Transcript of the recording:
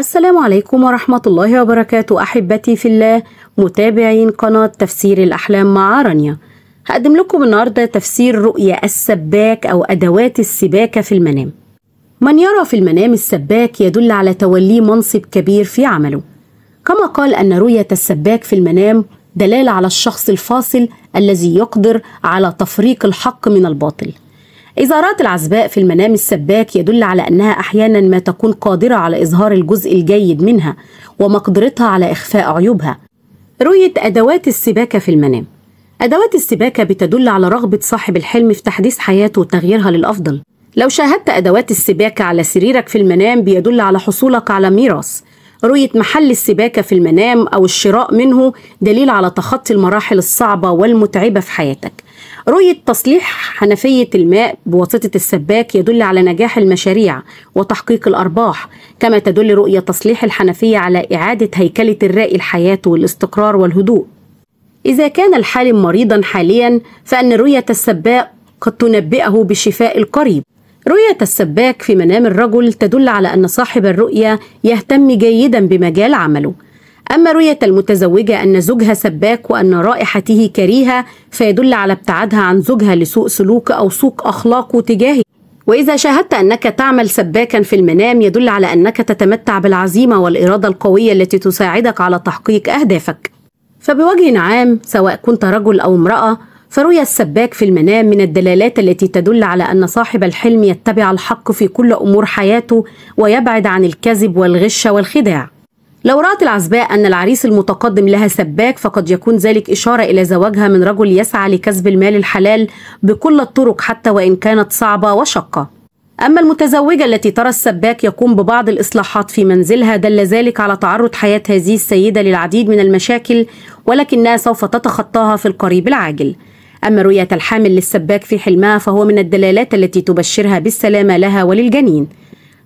السلام عليكم ورحمة الله وبركاته أحبتي في الله متابعين قناة تفسير الأحلام مع رانيا هقدم لكم النهاردة تفسير رؤية السباك أو أدوات السباكة في المنام من يرى في المنام السباك يدل على توليه منصب كبير في عمله كما قال أن رؤية السباك في المنام دلالة على الشخص الفاصل الذي يقدر على تفريق الحق من الباطل إظهارات العزباء في المنام السباك يدل على أنها أحيانا ما تكون قادرة على إظهار الجزء الجيد منها ومقدرتها على إخفاء عيوبها رؤية أدوات السباكة في المنام أدوات السباكة بتدل على رغبة صاحب الحلم في تحديث حياته وتغييرها للأفضل لو شاهدت أدوات السباكة على سريرك في المنام بيدل على حصولك على ميراث رؤية محل السباكة في المنام أو الشراء منه دليل على تخطي المراحل الصعبة والمتعبة في حياتك رؤية تصليح حنفية الماء بواسطة السباك يدل على نجاح المشاريع وتحقيق الأرباح كما تدل رؤية تصليح الحنفية على إعادة هيكلة الرائي الحياة والاستقرار والهدوء إذا كان الحالم مريضا حاليا فأن رؤية السباك قد تنبئه بالشفاء القريب رؤية السباك في منام الرجل تدل على أن صاحب الرؤية يهتم جيدا بمجال عمله أما رؤية المتزوجة أن زوجها سباك وأن رائحته كريهة فيدل على ابتعادها عن زوجها لسوء سلوك أو سوء أخلاقه تجاهه وإذا شاهدت أنك تعمل سباكا في المنام يدل على أنك تتمتع بالعزيمة والإرادة القوية التي تساعدك على تحقيق أهدافك فبوجه عام سواء كنت رجل أو امرأة فرؤية السباك في المنام من الدلالات التي تدل على أن صاحب الحلم يتبع الحق في كل أمور حياته ويبعد عن الكذب والغش والخداع لو رأت العزباء أن العريس المتقدم لها سباك فقد يكون ذلك إشارة إلى زواجها من رجل يسعى لكسب المال الحلال بكل الطرق حتى وإن كانت صعبة وشقة أما المتزوجة التي ترى السباك يقوم ببعض الإصلاحات في منزلها دل ذلك على تعرض حياة هذه السيدة للعديد من المشاكل ولكنها سوف تتخطاها في القريب العاجل أما رؤية الحامل للسباك في حلمها فهو من الدلالات التي تبشرها بالسلامة لها وللجنين